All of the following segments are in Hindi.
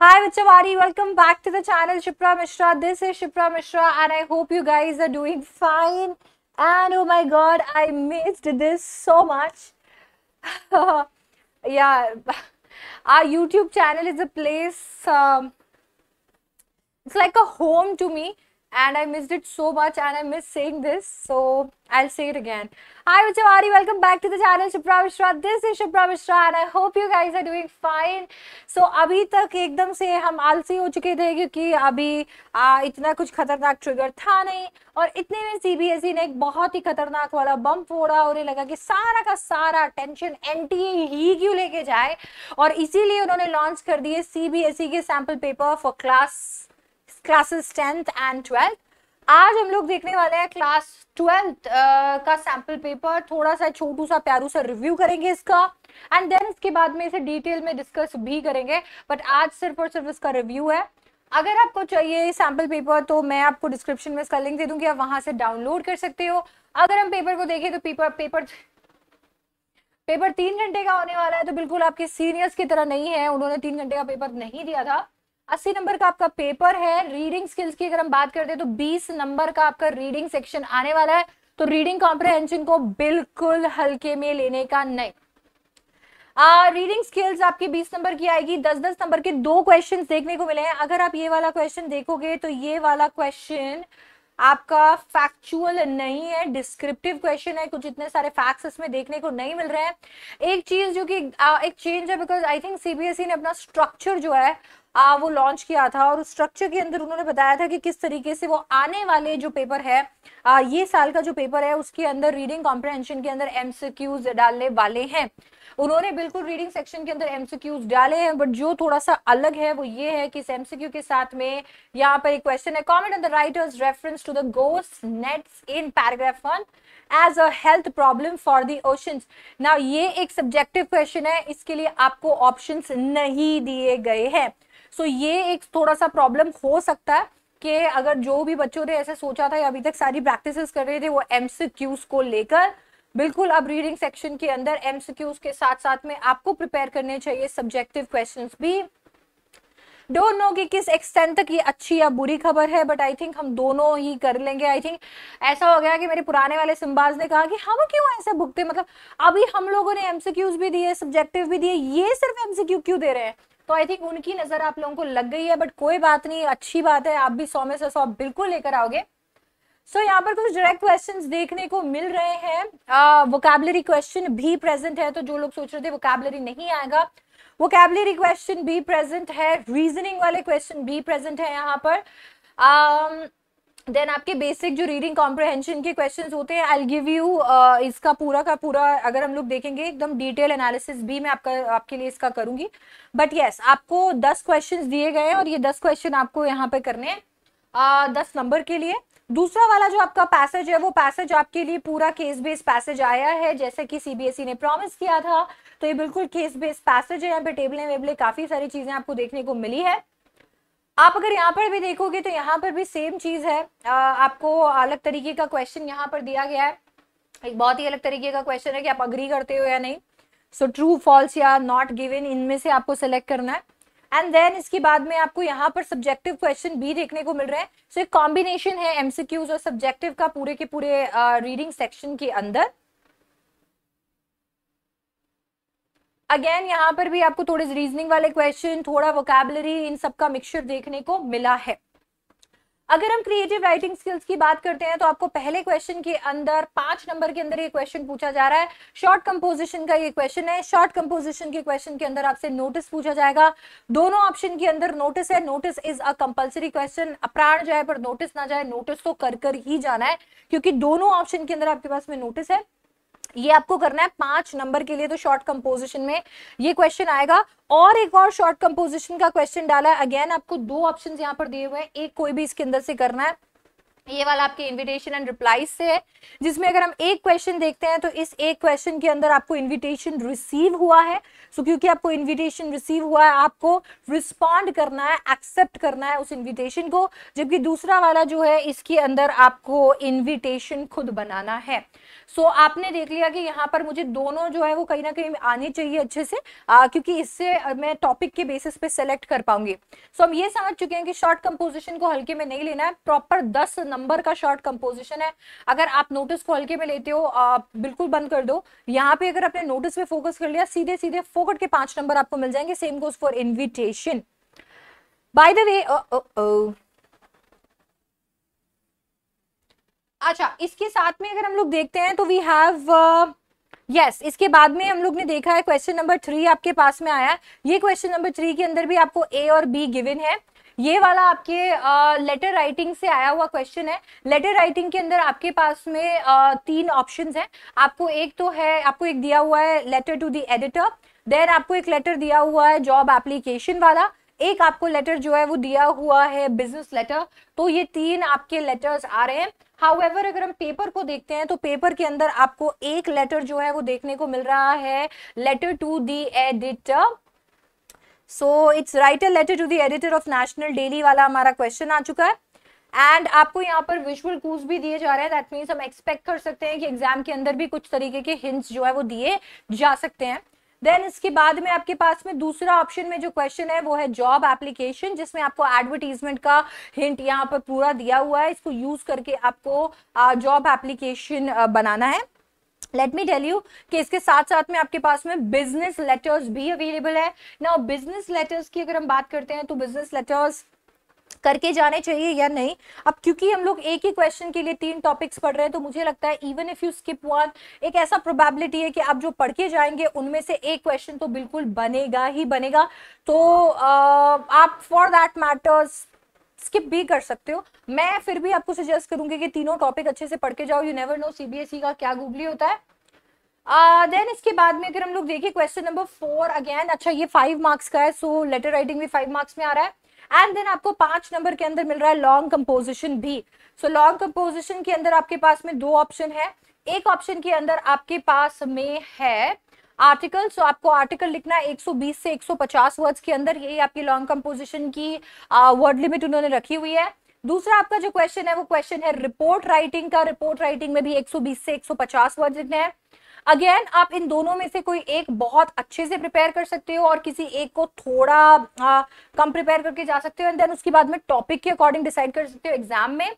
Hi Vichavari. welcome back to the channel Shipra Mishra. This is Shipra Mishra and I hope you guys are doing fine. And oh my god, I missed this so much. yeah, our YouTube channel is a place, um, it's like a home to me. and I missed it so much and I miss saying this. So I'll say it again. Hi Uchawari, welcome back to the channel shubhra Mishra. This is shubhra Mishra and I hope you guys are doing fine. So अभी तक एकदम से हम आलसी हो चुके थे क्योंकि अभी itna kuch khatarnak trigger tha nahi aur itne mein cbse ne ek bahut hi khatarnak wala bump phoda aur ye laga ki sara ka sara tension nta hi kyun leke jaye aur isiliye unhone launch kar diye cbse ke sample paper for class classes tenth and twelfth आज हम लोग देखने वाले हैं क्लास ट्वेल्थ uh, का सैम्पल पेपर थोड़ा सा छोटू सा प्यारू सा रिव्यू करेंगे इसका एंड देन इसके बाद में इसे डिटेल में डिस्कस भी करेंगे बट आज सिर्फ और सिर्फ इसका रिव्यू है अगर आपको चाहिए सैम्पल पेपर तो मैं आपको डिस्क्रिप्शन में इसका लिंक दे दूंगी आप वहां से डाउनलोड कर सकते हो अगर हम पेपर को देखें तो पेपर पेपर पेपर तीन घंटे का होने वाला है तो बिल्कुल आपके सीनियर्स की तरह नहीं है उन्होंने तीन घंटे का पेपर नहीं दिया था अस्सी नंबर का आपका पेपर है रीडिंग स्किल्स की अगर हम बात करते हैं तो बीस नंबर का आपका रीडिंग सेक्शन आने वाला है तो रीडिंग कॉम्प्रहेंशन को बिल्कुल हल्के में लेने का नहीं रीडिंग uh, स्किल्स आपकी 20 नंबर की आएगी 10-10 नंबर के दो क्वेश्चंस देखने को मिले हैं अगर आप ये वाला क्वेश्चन देखोगे तो ये वाला क्वेश्चन आपका फैक्चुअल नहीं है डिस्क्रिप्टिव क्वेश्चन है कुछ इतने सारे फैक्ट्स इसमें देखने को नहीं मिल रहे हैं एक चीज जो कि एक चेंज है बिकॉज आई थिंक सीबीएसई ने अपना स्ट्रक्चर जो है आ, वो लॉन्च किया था और उस स्ट्रक्चर के अंदर उन्होंने बताया था कि किस तरीके से वो आने वाले जो पेपर है आ, ये साल का जो पेपर है उसके अंदर रीडिंग कॉम्प्रहेंशन के अंदर एमसीक्यूज डालने वाले हैं उन्होंने बिल्कुल रीडिंग सेक्शन के अंदर एमसीक्यूज डाले हैं बट जो थोड़ा सा अलग है वो ये है कि इस एमसीक्यू के साथ में यहाँ पर एक क्वेश्चन है comment on the writer's reference to the ghost nets in paragraph one as a health problem for the oceans ना ये एक सब्जेक्टिव क्वेश्चन है इसके लिए आपको ऑप्शन नहीं दिए गए हैं सो so, ये एक थोड़ा सा प्रॉब्लम हो सकता है कि अगर जो भी बच्चों ने ऐसे सोचा था या अभी तक सारी प्रैक्टिसेस कर रहे थे वो एमसीक्यूज को लेकर बिल्कुल अब रीडिंग सेक्शन के अंदर एमसीक्यूज के साथ साथ में आपको प्रिपेयर करने चाहिए सब्जेक्टिव क्वेश्चंस भी डोंट नो कि किस एक्सटेंट तक ये अच्छी या बुरी खबर है बट आई थिंक हम दोनों ही कर लेंगे आई थिंक ऐसा हो गया कि मेरे पुराने वाले सिम्बाज ने कहा कि हम क्यों ऐसे भुगते मतलब अभी हम लोगों ने एमसीक्यूज भी दिए सब्जेक्टिव भी दिए ये सिर्फ एमसीक्यू क्यों दे रहे हैं तो आई थिंक उनकी नज़र आप लोगों को लग गई है बट कोई बात नहीं अच्छी बात है आप भी सौ में से सौ बिल्कुल लेकर आओगे सो so, यहाँ पर कुछ डायरेक्ट क्वेश्चंस देखने को मिल रहे हैं वोकेबलरी uh, क्वेश्चन भी प्रेजेंट है तो जो लोग सोच रहे थे वोकेबलरी नहीं आएगा वोकेबलरी क्वेश्चन भी प्रेजेंट है रीजनिंग वाले क्वेश्चन भी प्रेजेंट है यहाँ पर देन um, आपके बेसिक जो रीडिंग कॉम्प्रहेंशन के क्वेश्चंस होते हैं आई गिव यू इसका पूरा का पूरा अगर हम लोग देखेंगे एकदम डिटेल एनालिसिस भी मैं आपका आपके लिए इसका करूंगी बट यस yes, आपको दस क्वेश्चन दिए गए हैं और ये दस क्वेश्चन आपको यहाँ पे करने हैं uh, दस नंबर के लिए दूसरा वाला जो आपका पैसेज है वो पैसेज आपके लिए पूरा केस बेस्ड पैसेज आया है जैसे कि सीबीएसई e ने प्रॉमिस किया था तो ये बिल्कुल केस बेस्ड पैसेज है यहाँ पे टेबले वेबले काफी सारी चीजें आपको देखने को मिली है आप अगर यहाँ पर भी देखोगे तो यहाँ पर भी सेम चीज है आ, आपको अलग तरीके का क्वेश्चन यहाँ पर दिया गया है एक बहुत ही अलग तरीके का क्वेश्चन है कि आप अग्री करते हो या नहीं सो ट्रू फॉल्स या नॉट गिवेन इनमें से आपको सेलेक्ट करना है एंड देन इसके बाद में आपको यहाँ पर सब्जेक्टिव क्वेश्चन भी देखने को मिल रहे हैं सो so, एक कॉम्बिनेशन है एमसीक्यूज और सब्जेक्टिव का पूरे के पूरे रीडिंग uh, सेक्शन के अंदर अगेन यहाँ पर भी आपको थोड़े रीजनिंग वाले क्वेश्चन थोड़ा वोकेबलरी इन सब का मिक्सचर देखने को मिला है अगर हम क्रिएटिव राइटिंग स्किल्स की बात करते हैं तो आपको पहले क्वेश्चन के अंदर पांच नंबर के अंदर ये क्वेश्चन पूछा जा रहा है शॉर्ट कंपोजिशन का ये क्वेश्चन है शॉर्ट कंपोजिशन के क्वेश्चन के अंदर आपसे नोटिस पूछा जाएगा दोनों ऑप्शन के अंदर नोटिस है notice is a compulsory question अप्राण जाए पर नोटिस ना जाए नोटिस तो कर कर ही जाना है क्योंकि दोनों ऑप्शन के अंदर आपके पास में नोटिस है ये आपको करना है पांच नंबर के लिए तो शॉर्ट कंपोजिशन में ये क्वेश्चन आएगा और एक और शॉर्ट कंपोजिशन का क्वेश्चन डाला है अगेन आपको दो ऑप्शन यहाँ पर दिए हुए हैं एक कोई भी इसके अंदर से करना है ये वाला आपके इनविटेशन एंड रिप्लाईज से है जिसमें अगर हम एक क्वेश्चन देखते हैं तो इस एक क्वेश्चन के अंदर आपको इनविटेशन रिसीव हुआ है सो so, क्योंकि आपको इनविटेशन रिसीव हुआ है आपको रिस्पॉन्ड करना है एक्सेप्ट करना है उस इनविटेशन को जबकि दूसरा वाला जो है इसके अंदर आपको इन्विटेशन खुद बनाना है सो so, आपने देख लिया कि यहाँ पर मुझे दोनों जो है वो कहीं ना कहीं आने चाहिए अच्छे से आ, क्योंकि इससे मैं टॉपिक के बेसिस पे सेलेक्ट कर पाऊंगी सो so, हम ये समझ चुके हैं कि शॉर्ट कंपोजिशन को हल्के में नहीं लेना है प्रॉपर दस नंबर का शॉर्ट कंपोजिशन है अगर आप नोटिस को हल्के में लेते हो आप बिल्कुल बंद कर दो यहाँ पे अगर आपने नोटिस पे फोकस कर लिया सीधे सीधे फोकट के पांच नंबर आपको मिल जाएंगे same goes for invitation by the way अच्छा इसके साथ में अगर हम लोग देखते हैं तो वी हैव यस इसके बाद में हम लोग ने देखा है क्वेश्चन नंबर थ्री आपके पास में आया है ये क्वेश्चन नंबर थ्री के अंदर भी आपको ए और बी गिवन है ये वाला आपके लेटर राइटिंग से आया हुआ क्वेश्चन है लेटर राइटिंग के अंदर आपके पास में आ, तीन ऑप्शंस हैं आपको एक तो है आपको एक दिया हुआ है letter to the editor then आपको एक लेटर दिया हुआ है जॉब एप्लीकेशन वाला एक आपको लेटर जो है वो दिया हुआ है बिजनेस लेटर तो ये तीन आपके लेटर्स आ रहे हैं हाउएवर अगर हम पेपर को देखते हैं तो पेपर के अंदर आपको एक लेटर जो है वो देखने को मिल रहा है letter to the editor so it's write a letter to the editor of national daily वाला हमारा क्वेश्चन आ चुका है एंड आपको यहाँ पर विजुअल क्लूज भी दिए जा रहे हैं दैट मीन्स हम एक्सपेक्ट कर सकते हैं कि एग्जाम के अंदर भी कुछ तरीके के हिंट्स जो है वो दिए जा सकते हैं देन इसके बाद में आपके पास में दूसरा ऑप्शन में जो क्वेश्चन है वो है जॉब एप्लीकेशन जिसमें आपको एडवर्टीजमेंट का हिंट यहाँ पर पूरा दिया हुआ है इसको यूज करके आपको जॉब एप्लीकेशन बनाना है लेट मी टेल यू कि इसके साथ साथ में आपके पास में बिजनेस लेटर्स भी अवेलेबल है ना बिजनेस लेटर्स की अगर हम बात करते हैं तो बिजनेस लेटर्स करके जाने चाहिए या नहीं अब क्योंकि हम लोग एक ही क्वेश्चन के लिए तीन टॉपिक्स पढ़ रहे हैं तो मुझे लगता है even if you skip one एक ऐसा प्रोबेबिलिटी है कि आप जो पढ़ के जाएंगे उनमें से एक क्वेश्चन तो बिल्कुल बनेगा ही बनेगा तो आ, आप फॉर दैट मैटर्स स्किप भी कर सकते हो मैं फिर भी आपको सजेस्ट करूंगी कि तीनों टॉपिक अच्छे से पढ़ के जाओ यू नेवर नो सीबीएसई का क्या गूगली होता है देन uh, इसके बाद में अगर हम लोग देखिए क्वेश्चन नंबर फोर अगेन अच्छा ये फाइव मार्क्स का है सो लेटर राइटिंग भी फाइव मार्क्स में आ रहा है एंड देन आपको पांच नंबर के अंदर मिल रहा है लॉन्ग कंपोजिशन भी सो लॉन्ग कंपोजिशन के अंदर आपके पास में दो ऑप्शन है एक ऑप्शन के अंदर आपके पास में है आर्टिकल सो तो आपको आर्टिकल लिखना है 120 से 150 वर्ड्स के अंदर यही आपकी लॉन्ग कंपोजिशन की वर्ड लिमिट उन्होंने रखी हुई है दूसरा आपका जो क्वेश्चन है वो क्वेश्चन है रिपोर्ट राइटिंग का रिपोर्ट राइटिंग में भी 120 से 150 वर्ड्स लिखने हैं अगेन आप इन दोनों में से कोई एक बहुत अच्छे से प्रिपेयर कर सकते हो और किसी एक को थोड़ा आ, कम प्रिपेयर करके जा सकते हो एंड देन उसके बाद में टॉपिक के अकॉर्डिंग डिसाइड कर सकते हो एग्जाम में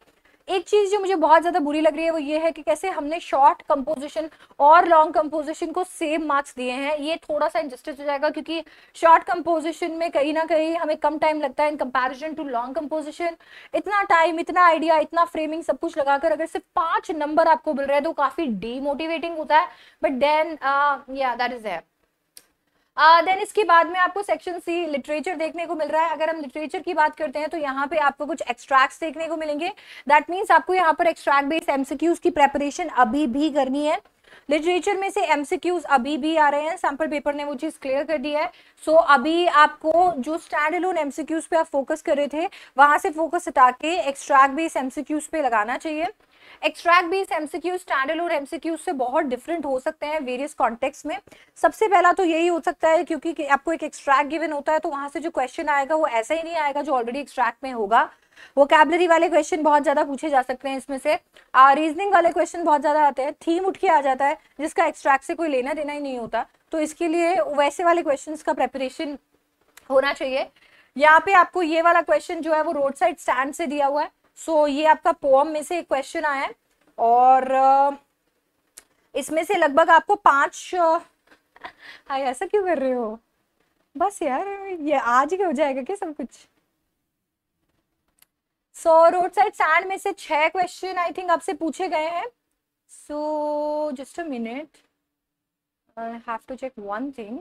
एक चीज जो मुझे बहुत ज्यादा बुरी लग रही है वो ये है कि कैसे हमने शॉर्ट कंपोजिशन और लॉन्ग कंपोजिशन को सेम मार्क्स दिए हैं ये थोड़ा सा इनजस्टिस हो जाएगा क्योंकि शॉर्ट कंपोजिशन में कहीं ना कहीं हमें कम टाइम लगता है in comparison to long composition इतना टाइम इतना आइडिया इतना फ्रेमिंग सब कुछ लगाकर अगर सिर्फ पांच नंबर आपको मिल रहे हैं तो काफी डीमोटिवेटिंग होता है but then yeah that is there then uh, इसके बाद में आपको सेक्शन सी लिटरेचर देखने को मिल रहा है अगर हम लिटरेचर की बात करते हैं तो यहाँ पे आपको कुछ एक्सट्रैक्ट्स देखने को मिलेंगे दैट मीन्स आपको यहाँ पर एक्सट्रैक्ट बेस्ड एमसीक्यूज की प्रेपरेशन अभी भी करनी है लिटरेचर में से एमसीक्यूज अभी भी आ रहे हैं सैम्पल पेपर ने वो चीज़ क्लियर कर दी है सो so, अभी आपको जो स्टैंड लोन एमसीक्यूज पे आप फोकस कर रहे थे वहां से फोकस हटा के एक्सट्रैक्ट बेस एमसीक्यूज पे लगाना चाहिए एक्सट्रैक्ट बेस्ड एमसीक्यू स्टैंडर्ड और एमसीक्यू से बहुत डिफरेंट हो सकते हैं वेरियस कॉन्टेक्स्ट में सबसे पहला तो यही हो सकता है क्योंकि आपको एक एक्सट्रैक्ट गिवन होता है तो वहां से जो क्वेश्चन आएगा वो ऐसा ही नहीं आएगा जो ऑलरेडी एक्सट्रैक्ट में होगा वो कैबलरी वाले क्वेश्चन बहुत ज्यादा पूछे जा सकते हैं इसमें से रीजनिंग वाले क्वेश्चन बहुत ज्यादा आते हैं थीम उठ के आ जाता है जिसका एक्सट्रैक्ट से कोई लेना देना ही नहीं होता तो इसके लिए वैसे वाले क्वेश्चन का प्रेपरेशन होना चाहिए यहाँ पे आपको ये वाला क्वेश्चन जो है वो रोड साइड स्टैंड से दिया हुआ है सो so, ये आपका पोम में से एक क्वेश्चन आया है और इसमें से लगभग आपको पांच हाय ऐसा क्यों कर रहे हो बस यार ये आज ही हो जाएगा क्या सब कुछ सो रोड साइड सैंड में से छह क्वेश्चन आई थिंक आपसे पूछे गए हैं so just a minute I have to check one thing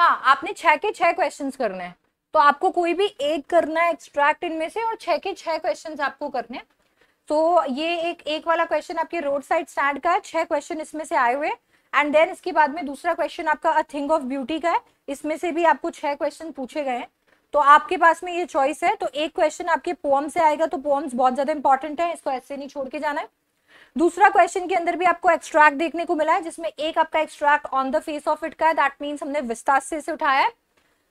हाँ आपने छह के छह क्वेश्चंस करने हैं तो आपको कोई भी एक करना है एक्सट्रैक्ट इनमें से और छह के छह क्वेश्चंस आपको करने हैं तो ये एक एक वाला क्वेश्चन आपके रोड साइड स्टैंड का है छह क्वेश्चन इसमें से आए हुए एंड देन इसके बाद में दूसरा क्वेश्चन आपका अ थिंग ऑफ ब्यूटी का है इसमें से भी आपको छह क्वेश्चन पूछे गए हैं तो आपके पास में ये चॉइस है तो एक क्वेश्चन आपके पोम से आएगा तो पोम्स बहुत ज्यादा इंपॉर्टेंट है इसको ऐसे नहीं छोड़ के जाना है दूसरा क्वेश्चन के अंदर भी आपको एक्सट्रैक्ट देखने को मिला है जिसमें एक आपका extract on the face of it का है दैट मीन्स हमने विस्तार से इसे उठाया है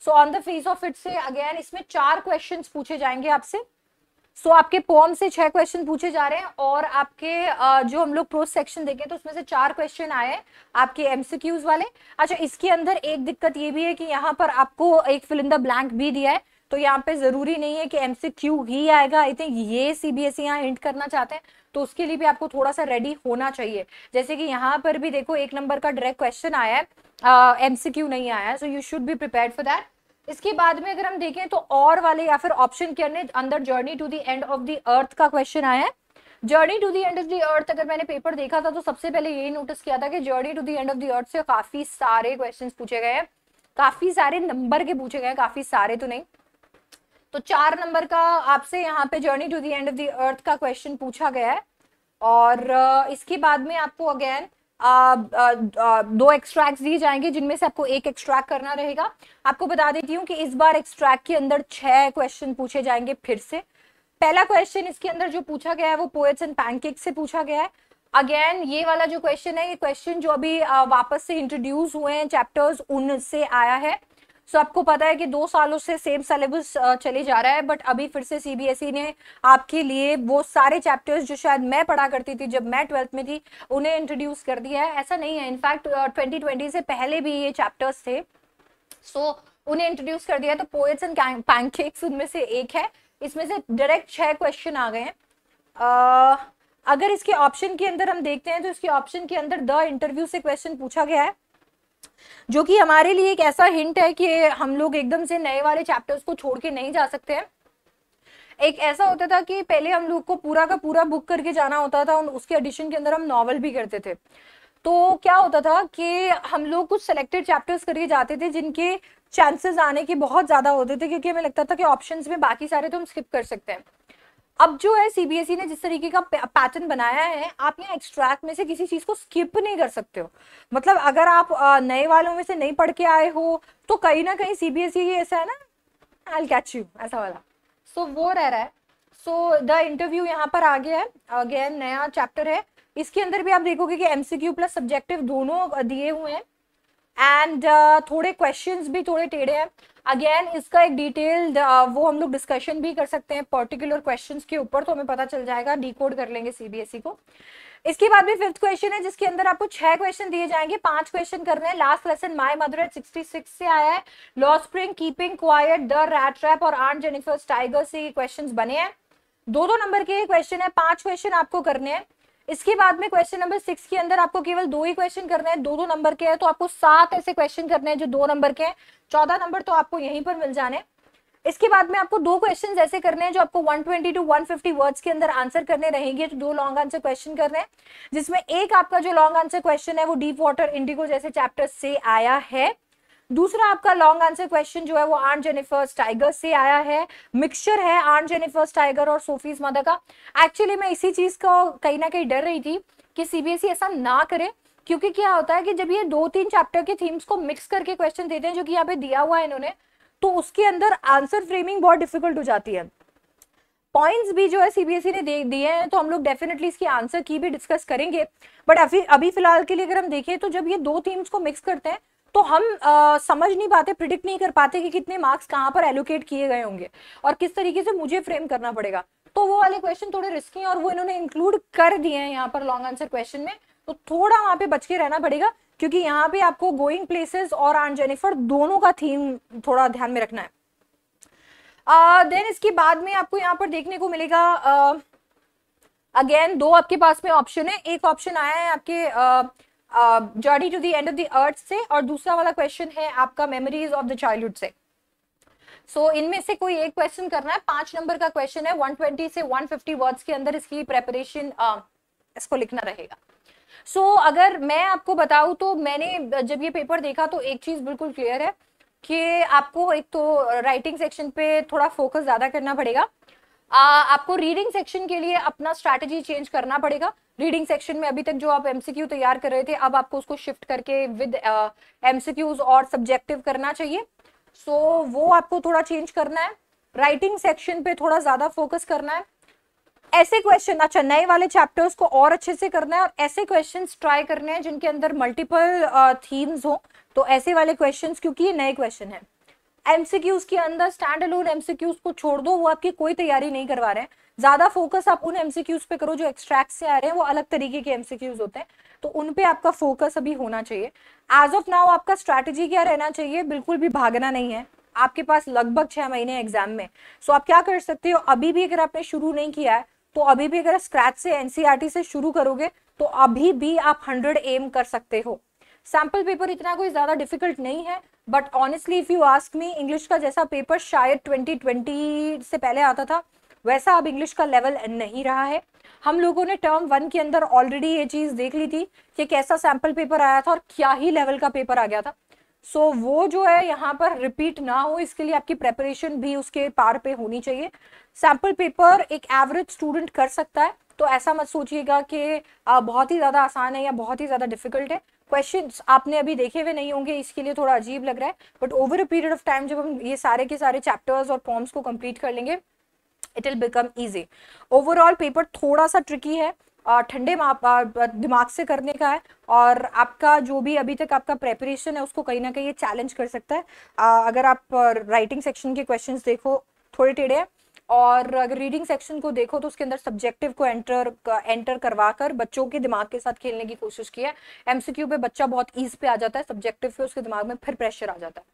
so on the face of it से अगेन इसमें चार क्वेश्चन पूछे जाएंगे आपसे सो so, आपके पोम से छह क्वेश्चन पूछे जा रहे हैं और आपके जो हम लोग प्रोस सेक्शन देखें तो उसमें से चार क्वेश्चन आए हैं आपके एमसीक्यूज वाले अच्छा इसके अंदर एक दिक्कत ये भी है कि यहाँ पर आपको एक फिल इन द ब्लैंक भी दिया है तो यहाँ पे जरूरी नहीं है कि एमसीक्यू ही आएगा आई थिंक ये सीबीएसई e यहाँ हिंट करना चाहते हैं तो उसके लिए भी आपको थोड़ा सा रेडी होना चाहिए जैसे कि यहाँ पर भी देखो एक नंबर का डायरेक्ट क्वेश्चन आया है एमसीक्यू uh, नहीं आया so you should be prepare for that इसके बाद में अगर हम देखें तो और वाले या फिर ऑप्शन के अंदर journey to the end of the earth का क्वेश्चन आया है journey to the end of the earth अगर मैंने पेपर देखा था तो सबसे पहले यही नोटिस किया था कि journey to the end of the earth से काफी सारे क्वेश्चन पूछे गए हैं काफी सारे नंबर के पूछे गए हैं काफी सारे तो नहीं तो चार नंबर का आपसे यहाँ पे journey to the end of the earth का क्वेश्चन पूछा गया है और इसके बाद में आपको अगेन दो एक्सट्रैक्ट दिए जाएंगे जिनमें से आपको एक एक्सट्रैक्ट करना रहेगा आपको बता देती हूँ कि इस बार एक्सट्रैक्ट के अंदर छह क्वेश्चन पूछे जाएंगे फिर से पहला क्वेश्चन इसके अंदर जो पूछा गया है वो पोएट्स एंड पैनकेक से पूछा गया है अगेन ये वाला जो क्वेश्चन है ये क्वेश्चन जो अभी वापस से इंट्रोड्यूस हुए हैं चैप्टर्स उन से आया है सबको पता है कि दो सालों से सेम सिलेबस चले जा रहा है बट अभी फिर से सीबीएसई e ने आपके लिए वो सारे चैप्टर्स जो शायद मैं पढ़ा करती थी जब मैं ट्वेल्थ में थी उन्हें इंट्रोड्यूस कर दिया है ऐसा नहीं है इनफैक्ट ट्वेंटी ट्वेंटी से पहले भी ये चैप्टर्स थे सो so, उन्हें इंट्रोड्यूस कर दिया तो पोएट्स एंड पैनकेक्स उनमें से एक है इसमें से डायरेक्ट छह क्वेश्चन आ गए हैं uh, अगर इसके ऑप्शन के अंदर हम देखते हैं तो इसके ऑप्शन के अंदर द इंटरव्यू से क्वेश्चन पूछा गया है जो कि हमारे लिए एक ऐसा हिंट है कि हम लोग एकदम से नए वाले चैप्टर्स को छोड़ के नहीं जा सकते हैं एक ऐसा होता था कि पहले हम लोग को पूरा का पूरा बुक करके जाना होता था और उसके एडिशन के अंदर हम नॉवल भी करते थे तो क्या होता था कि हम लोग कुछ सेलेक्टेड चैप्टर्स करके जाते थे जिनके चांसेस आने के बहुत ज़्यादा होते थे क्योंकि हमें लगता था कि ऑप्शंस में बाकी सारे तो हम स्किप कर सकते हैं अब जो है सीबीएसई e ने जिस तरीके का पैटर्न बनाया है आप यहाँ एक्सट्रैक्ट में से किसी चीज को स्किप नहीं कर सकते हो मतलब अगर आप नए वालों में से नहीं पढ़ के आए हो तो कहीं ना कहीं सीबीएसई e ऐसा है ना आई कैच यू ऐसा वाला सो so, वो रह रहा है सो द इंटरव्यू यहाँ पर आ गया है अगेन नया चैप्टर है इसके अंदर भी आप देखोगे कि एमसीक्यू प्लस सब्जेक्टिव दोनों दिए हुए हैं एंड uh, थोड़े क्वेश्चंस भी थोड़े टेढ़े हैं अगेन इसका एक डिटेल्ड uh, वो हम लोग डिस्कशन भी कर सकते हैं पर्टिकुलर क्वेश्चंस के ऊपर तो हमें पता चल जाएगा डी कर लेंगे सीबीएसई e को इसके बाद भी फिफ्थ क्वेश्चन है जिसके अंदर आपको छह क्वेश्चन दिए जाएंगे पांच क्वेश्चन करने हैं last lesson my mother at six से आया है लॉ spring keeping quiet the rat trap और आर्ट जेनिफर्स टाइगर से क्वेश्चन बने हैं दो दो नंबर के क्वेश्चन है पांच क्वेश्चन आपको करने हैं इसके बाद में क्वेश्चन नंबर सिक्स के अंदर आपको केवल दो ही क्वेश्चन करने हैं दो दो नंबर के हैं तो आपको सात ऐसे क्वेश्चन करने हैं जो दो नंबर के हैं चौदह नंबर तो आपको यहीं पर मिल जाने इसके बाद में आपको दो क्वेश्चन ऐसे करने हैं जो आपको 120 टू फिफ्टी वर्ड्स के अंदर आंसर करने रहेंगे तो दो लॉन्ग आंसर क्वेश्चन करने हैं जिसमें एक आपका जो लॉन्ग आंसर क्वेश्चन है वो डीप वाटर इंडिगो जैसे चैप्टर से आया है दूसरा आपका लॉन्ग आंसर क्वेश्चन जो है वो आर्ट जेनिफर्स टाइगर से आया है मिक्सचर है आर्न जेनिफर्स टाइगर और सोफीज मदर का एक्चुअली मैं इसी चीज का कहीं ना कहीं डर रही थी कि सीबीएसई e ऐसा ना करे क्योंकि क्या होता है कि जब ये दो तीन चैप्टर के थीम्स को मिक्स करके क्वेश्चन देते हैं जो कि यहाँ पे दिया हुआ है इन्होंने तो उसके अंदर आंसर फ्रेमिंग बहुत डिफिकल्ट हो जाती है पॉइंट्स भी जो है सीबीएसई e ने दे दिए हैं तो हम लोग डेफिनेटली इसकी आंसर की भी डिस्कस करेंगे बट अभी अभी फिलहाल के लिए अगर हम देखें तो जब ये दो थीम्स को मिक्स करते हैं तो हम आ, समझ नहीं पाते प्रिडिक्ट नहीं कर पाते कि कितने मार्क्स कहाँ पर एलोकेट किए गए होंगे और किस तरीके से मुझे फ्रेम करना पड़ेगा तो वो वाले क्वेश्चन थोड़े रिस्की हैं और वो इन्होंने इंक्लूड कर दिए हैं यहाँ पर लॉन्ग आंसर क्वेश्चन में तो थोड़ा वहाँ पे बच के रहना पड़ेगा क्योंकि यहाँ पे आपको गोइंग प्लेसेस और आन जेनिफर दोनों का थीम थोड़ा ध्यान में रखना है देन uh, इसके बाद में आपको यहाँ पर देखने को मिलेगा अगेन uh, दो आपके पास में ऑप्शन है एक ऑप्शन आया है आपके uh, journey to the end of the earth से और दूसरा वाला क्वेश्चन है आपका मेमोरीज ऑफ द चाइल्डहुड से सो so, इनमें से कोई एक क्वेश्चन करना है पांच नंबर का क्वेश्चन है 120 से 150 वर्ड्स के अंदर इसकी प्रेपरेशन uh, इसको लिखना रहेगा सो so, अगर मैं आपको बताऊं तो मैंने जब ये पेपर देखा तो एक चीज बिल्कुल क्लियर है कि आपको एक तो राइटिंग सेक्शन पे थोड़ा फोकस ज्यादा करना पड़ेगा आ, uh, आपको रीडिंग सेक्शन के लिए अपना स्ट्रैटेजी चेंज करना पड़ेगा रीडिंग सेक्शन में अभी तक जो आप एमसीक्यू तैयार कर रहे थे अब आपको उसको शिफ्ट करके विद एमसीक्यूज uh, और सब्जेक्टिव करना चाहिए सो so, वो आपको थोड़ा चेंज करना है राइटिंग सेक्शन पे थोड़ा ज्यादा फोकस करना है ऐसे क्वेश्चन अच्छा नए वाले चैप्टर्स को और अच्छे से करना है और ऐसे क्वेश्चन ट्राई करने हैं जिनके अंदर मल्टीपल थीम्स हो तो ऐसे वाले क्वेश्चन क्योंकि ये नए क्वेश्चन है एमसीक्यूज के अंदर स्टैंड अलोन एमसीक्यूज को छोड़ दो वो आपकी कोई तैयारी नहीं करवा रहे हैं ज्यादा फोकस आप उन एमसीक्यूज पे करो जो एक्सट्रैक्ट से आ रहे हैं वो अलग तरीके के एमसीक्यूज होते हैं तो उन पे आपका फोकस अभी होना चाहिए एज ऑफ नाउ आपका स्ट्रैटेजी क्या रहना चाहिए बिल्कुल भी भागना नहीं है आपके पास लगभग छह महीने एग्जाम में सो so आप क्या कर सकते हो अभी भी अगर आपने शुरू नहीं किया है तो अभी भी अगर स्क्रैच से एनसीआरटी e से शुरू करोगे तो अभी भी आप हंड्रेड एम कर सकते हो सैम्पल पेपर इतना कोई ज़्यादा डिफिकल्ट नहीं है but honestly if you ask me English का जैसा पेपर शायद 2020 से पहले आता था वैसा अब इंग्लिश का लेवल नहीं रहा है हम लोगों ने टर्म वन के अंदर ऑलरेडी ये चीज़ देख ली थी कि कैसा सैम्पल पेपर आया था और क्या ही लेवल का पेपर आ गया था सो so, वो जो है यहाँ पर रिपीट ना हो इसके लिए आपकी प्रेपरेशन भी उसके पार पे होनी चाहिए सैम्पल पेपर एक एवरेज स्टूडेंट कर सकता है तो ऐसा मत सोचिएगा कि बहुत ही ज़्यादा आसान है या बहुत ही ज़्यादा डिफिकल्ट है क्वेश्चन आपने अभी देखे हुए नहीं होंगे इसके लिए थोड़ा अजीब लग रहा है but over a period of time जब हम ये सारे के सारे चैप्टर्स और फॉर्म्स को कंप्लीट कर लेंगे it will become easy overall paper थोड़ा सा ट्रिकी है ठंडे दिमाग से करने का है और आपका जो भी अभी तक आपका प्रेपरेशन है उसको कहीं ना कहीं ये चैलेंज कर सकता है आ, अगर आप राइटिंग सेक्शन के क्वेश्चन देखो थोड़े टेढ़े और अगर रीडिंग सेक्शन को देखो तो उसके अंदर सब्जेक्टिव को एंटर एंटर करवा कर बच्चों के दिमाग के साथ खेलने की कोशिश की है एमसीक्यू पे बच्चा बहुत ईज पे आ जाता है सब्जेक्टिव पे उसके दिमाग में फिर प्रेशर आ जाता है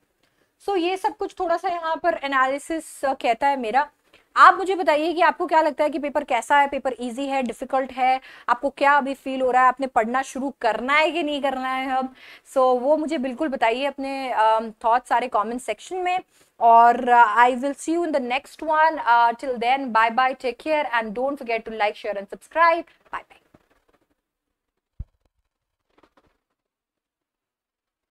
सो so, ये सब कुछ थोड़ा सा यहाँ पर एनालिसिस कहता है मेरा आप मुझे बताइए कि आपको क्या लगता है कि पेपर कैसा है पेपर इजी है डिफिकल्ट है आपको क्या अभी फील हो रहा है आपने पढ़ना शुरू करना है कि नहीं करना है अब सो so, वो मुझे बिल्कुल बताइए अपने थॉट सारे कमेंट सेक्शन में और I will see you in the next one till then bye bye take care and don't forget to like share and subscribe bye bye